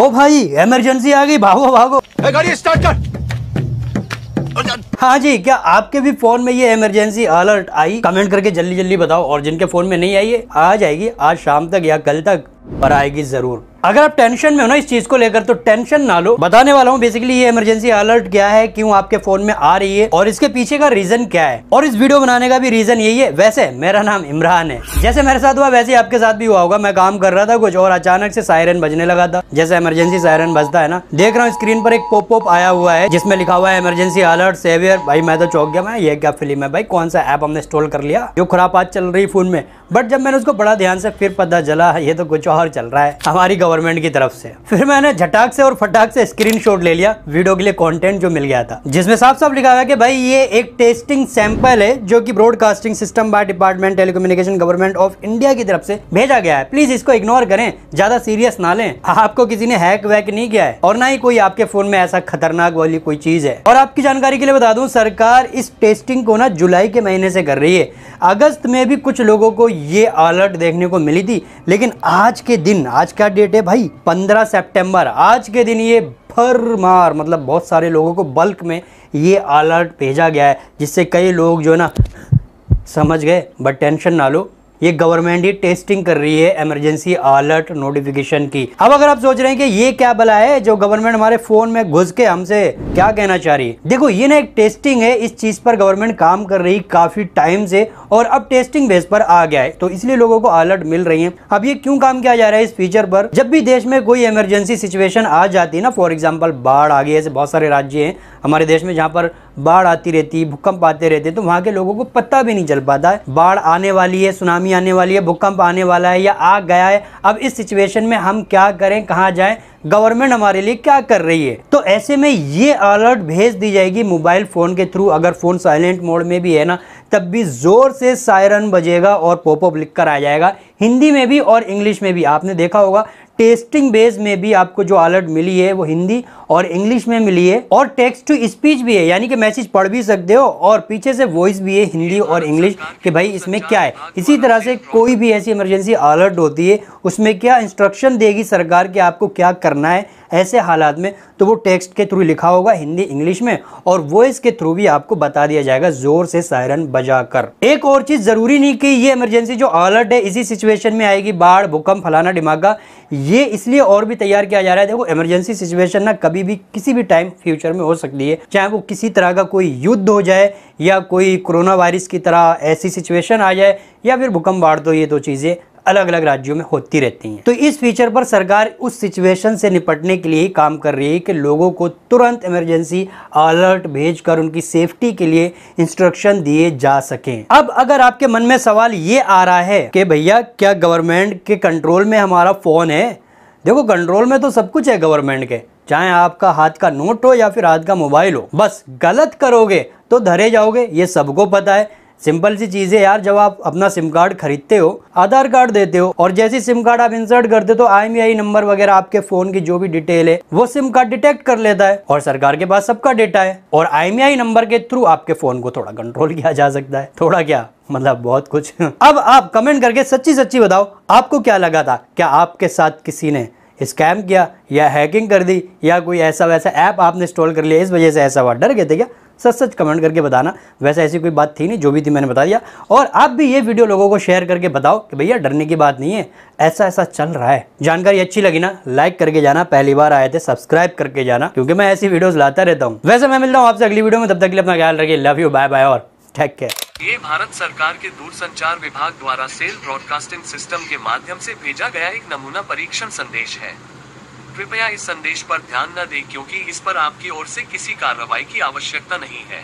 ओ भाई इमरजेंसी आ गई भागो भागो गाड़ी स्टार्ट कर हाँ जी क्या आपके भी फोन में ये इमरजेंसी अलर्ट आई कमेंट करके जल्दी जल्दी बताओ और जिनके फोन में नहीं आई है आ जाएगी आज शाम तक या कल तक पर आएगी जरूर अगर आप टेंशन में हो ना इस चीज को लेकर तो टेंशन ना लो बताने वाला हूँ बेसिकली ये इमरजेंसी अलर्ट क्या है क्यों आपके फोन में आ रही है और इसके पीछे का रीजन क्या है और इस वीडियो बनाने का भी रीजन यही है वैसे मेरा नाम इमरान है जैसे मेरे साथ हुआ वैसे आपके साथ भी हुआ होगा मैं काम कर रहा था कुछ और अचानक से सायरन बजने लगा था जैसे इमरजेंसी सायरन बजता है ना देख रहा हूँ स्क्रीन पर एक पोप पोप आया हुआ है जिसमें लिखा हुआ है इमरजेंसी अलर्ट सेवियर भाई मैं तो चौक गया मैं ये क्या फिल्म है भाई कौन सा ऐप हमने इंस्टॉल कर लिया जो खुरापात चल रही फोन में बट जब मैंने उसको बड़ा ध्यान से फिर पता चला ये तो कुछ और चल रहा है हमारी गवर्नमेंट गवर्नमेंट की तरफ से फिर मैंने झटाक से और फटाक से स्क्रीन ले लिया वीडियो के लिए कॉन्टेंट जो मिल गया था जिसमें साफ साफ लिखा हुआ कि भाई ये एक टेस्टिंग सैंपल है जो कि broadcasting system by department telecommunication government of India की तरफ से भेजा गया है प्लीज इसको इग्नोर करें ज्यादा सीरियस ना लें आपको किसी ने हैक वैक नहीं किया है और ना ही कोई आपके फोन में ऐसा खतरनाक वाली कोई चीज है और आपकी जानकारी के लिए बता दूं सरकार इस टेस्टिंग को ना जुलाई के महीने से कर रही है अगस्त में भी कुछ लोगों को ये अलर्ट देखने को मिली थी लेकिन आज के दिन आज का डेट है भाई 15 सितंबर आज के दिन ये भरमार मार मतलब बहुत सारे लोगों को बल्क में ये अलर्ट भेजा गया है जिससे कई लोग जो है ना समझ गए बट टेंशन ना लो ये गवर्नमेंट ही टेस्टिंग कर रही है इमरजेंसी अलर्ट नोटिफिकेशन की अब अगर आप सोच रहे हैं कि ये क्या बला है जो गवर्नमेंट हमारे फोन में घुस के हमसे क्या कहना चाह रही है देखो ये ना एक टेस्टिंग है इस चीज पर गवर्नमेंट काम कर रही काफी टाइम से और अब टेस्टिंग बेस पर आ गया है तो इसलिए लोगों को अलर्ट मिल रही है अब ये क्यों काम किया जा रहा है इस फीचर पर जब भी देश में कोई इमरजेंसी सिचुएशन आ जाती है ना फॉर एग्जाम्पल बाढ़ आ गई ऐसे बहुत सारे राज्य हैं हमारे देश में जहाँ पर बाढ़ आती रहती है भूकंप आते रहते तो वहाँ के लोगों को पता भी नहीं चल पाता है बाढ़ आने वाली है सुनामी आने वाली है भूकंप आने वाला है या आ गया है अब इस सिचुएशन में हम क्या करें कहाँ जाएं गवर्नमेंट हमारे लिए क्या कर रही है तो ऐसे में ये अलर्ट भेज दी जाएगी मोबाइल फ़ोन के थ्रू अगर फ़ोन साइलेंट मोड में भी है ना तब भी ज़ोर से सायरन बजेगा और पॉपअप लिख कर आ जाएगा हिंदी में भी और इंग्लिश में भी आपने देखा होगा टेस्टिंग बेस में भी आपको जो अलर्ट मिली है वो हिंदी और इंग्लिश में मिली है और टेक्स्ट टू स्पीच भी है यानी कि मैसेज पढ़ भी सकते हो और पीछे से वॉइस भी है हिंदी और इंग्लिश कि भाई इसमें क्या है इसी तरह से कोई भी ऐसी इमरजेंसी अलर्ट होती है उसमें क्या इंस्ट्रक्शन देगी सरकार कि आपको क्या करना है ऐसे हालात में तो वो टेक्स्ट के थ्रू लिखा होगा हिंदी इंग्लिश में और वॉइस के थ्रू भी आपको बता दिया जाएगा जोर से सायरन बजाकर एक और चीज़ ज़रूरी नहीं कि ये इमरजेंसी जो अलर्ट है इसी सिचुएशन में आएगी बाढ़ भूकंप फलाना डिमाका ये इसलिए और भी तैयार किया जा रहा है देखो इमरजेंसी सिचुएशन ना कभी भी किसी भी टाइम फ्यूचर में हो सकती है चाहे वो किसी तरह का कोई युद्ध हो जाए या कोई कोरोना वायरस की तरह ऐसी सिचुएशन आ जाए या फिर भूकंप बाढ़ दो तो ये दो चीज़ें अलग अलग राज्यों में होती रहती हैं तो इस फीचर पर सरकार उस सिचुएशन से निपटने के लिए ही काम कर रही है कि लोगों को तुरंत इमरजेंसी अलर्ट भेजकर उनकी सेफ्टी के लिए इंस्ट्रक्शन दिए जा सकें अब अगर आपके मन में सवाल ये आ रहा है कि भैया क्या गवर्नमेंट के कंट्रोल में हमारा फ़ोन है देखो कंट्रोल में तो सब कुछ है गवर्नमेंट के चाहे आपका हाथ का नोट हो या फिर हाथ का मोबाइल हो बस गलत करोगे तो धरे जाओगे ये सबको पता है सिंपल सी चीज़ है यार जब आप अपना सिम कार्ड खरीदते हो आधार कार्ड देते हो और जैसे सिम कार्ड आप इंसर्ट करते हो तो आई नंबर e वगैरह आपके फोन की जो भी डिटेल है वो सिम कार्ड डिटेक्ट कर लेता है और सरकार के पास सबका डेटा है और आई नंबर e के थ्रू आपके फोन को थोड़ा कंट्रोल किया जा सकता है थोड़ा क्या मतलब बहुत कुछ अब आप कमेंट करके सच्ची सच्ची बताओ आपको क्या लगा था क्या आपके साथ किसी ने स्कैम किया या हैकिंग कर दी या कोई ऐसा वैसा ऐप आपने इंस्टॉल कर लिया इस वजह से ऐसा हुआ डर गए थे क्या सच सच कमेंट करके बताना वैसे ऐसी कोई बात थी नहीं जो भी थी मैंने बता दिया और आप भी ये वीडियो लोगों को शेयर करके बताओ कि भैया डरने की बात नहीं है ऐसा ऐसा चल रहा है जानकारी अच्छी लगी ना लाइक करके जाना पहली बार आए थे सब्सक्राइब करके जाना क्योंकि मैं ऐसी वीडियोस लाता रहता हूँ वैसे मैं मिलता हूँ आपसे अगली वीडियो में तब तक के लिए अपना ख्याल रखिए लव यू बाय बाय और टेक केयर ये भारत सरकार के दूरसंचार विभाग द्वारा सेल ब्रॉडकास्टिंग सिस्टम के माध्यम से भेजा गया एक नमूना परीक्षण संदेश है कृपया इस संदेश पर ध्यान न दें क्योंकि इस पर आपकी ओर से किसी कार्रवाई की आवश्यकता नहीं है